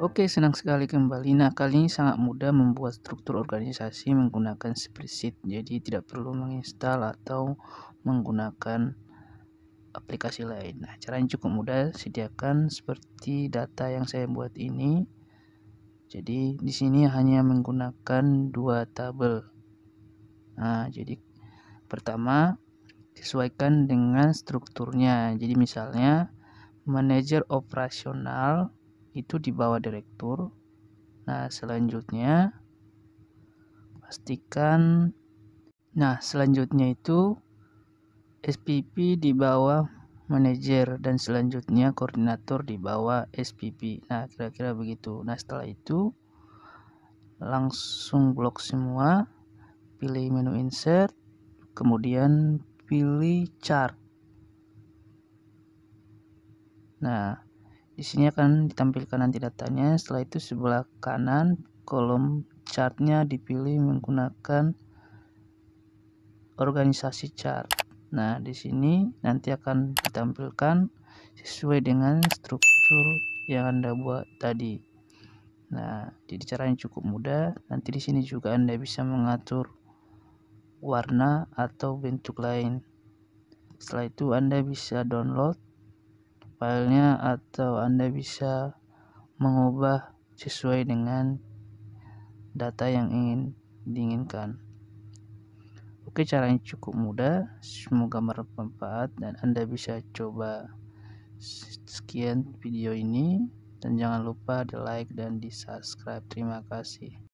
Oke, senang sekali kembali. Nah, kali ini sangat mudah membuat struktur organisasi menggunakan spreadsheet. Jadi, tidak perlu menginstal atau menggunakan aplikasi lain. Nah, caranya cukup mudah. Sediakan seperti data yang saya buat ini. Jadi, di sini hanya menggunakan dua tabel. Nah, jadi pertama sesuaikan dengan strukturnya. Jadi, misalnya manajer operasional itu di bawah direktur. Nah, selanjutnya pastikan nah, selanjutnya itu SPP di bawah manajer dan selanjutnya koordinator di bawah SPP. Nah, kira-kira begitu. Nah, setelah itu langsung blok semua, pilih menu insert, kemudian pilih chart. Nah, di sini akan ditampilkan nanti datanya. Setelah itu sebelah kanan kolom chartnya dipilih menggunakan organisasi chart. Nah, di sini nanti akan ditampilkan sesuai dengan struktur yang Anda buat tadi. Nah, jadi caranya cukup mudah. Nanti di sini juga Anda bisa mengatur warna atau bentuk lain. Setelah itu Anda bisa download filenya atau Anda bisa mengubah sesuai dengan data yang ingin diinginkan. Oke, caranya cukup mudah. Semoga bermanfaat dan Anda bisa coba. Sekian video ini dan jangan lupa di like dan di subscribe. Terima kasih.